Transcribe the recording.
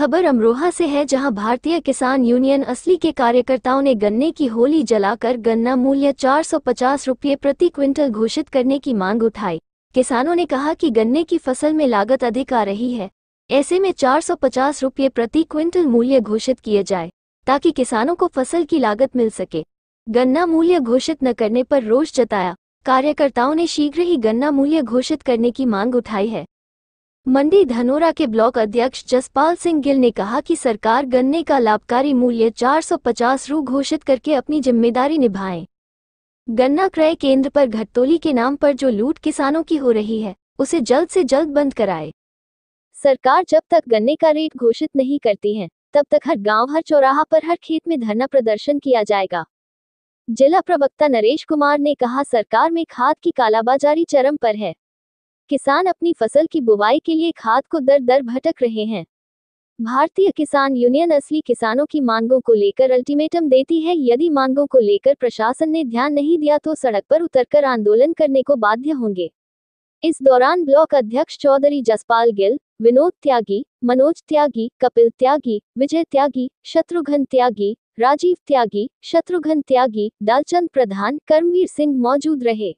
खबर अमरोहा से है जहां भारतीय किसान यूनियन असली के कार्यकर्ताओं ने गन्ने की होली जलाकर गन्ना मूल्य पचास रुपये प्रति क्विंटल घोषित करने की मांग उठाई किसानों ने कहा कि गन्ने की फसल में लागत अधिक आ रही है ऐसे में पचास रुपये प्रति क्विंटल मूल्य घोषित किए जाए ताकि किसानों को फसल की लागत मिल सके गन्ना मूल्य घोषित न करने पर रोष जताया कार्यकर्ताओं ने शीघ्र ही गन्ना मूल्य घोषित करने की मांग उठाई है मंडी धनोरा के ब्लॉक अध्यक्ष जसपाल सिंह गिल ने कहा कि सरकार गन्ने का लाभकारी मूल्य 450 रू घोषित करके अपनी जिम्मेदारी निभाए गन्ना क्रय केंद्र पर घटतोली के नाम पर जो लूट किसानों की हो रही है उसे जल्द से जल्द बंद कराए सरकार जब तक गन्ने का रेट घोषित नहीं करती है तब तक हर गांव हर चौराहा पर हर खेत में धरना प्रदर्शन किया जाएगा जिला प्रवक्ता नरेश कुमार ने कहा सरकार में खाद की कालाबाजारी चरम पर है किसान अपनी फसल की बुवाई के लिए खाद को दर दर भटक रहे हैं भारतीय किसान यूनियन असली किसानों की मांगों को लेकर अल्टीमेटम देती है यदि मांगों को लेकर प्रशासन ने ध्यान नहीं दिया तो सड़क पर उतरकर आंदोलन करने को बाध्य होंगे इस दौरान ब्लॉक अध्यक्ष चौधरी जसपाल गिल विनोद त्यागी मनोज त्यागी कपिल त्यागी विजय त्यागी शत्रुघ्न त्यागी राजीव त्यागी शत्रुघ्न त्यागी दालचंद प्रधान कर्मवीर सिंह मौजूद रहे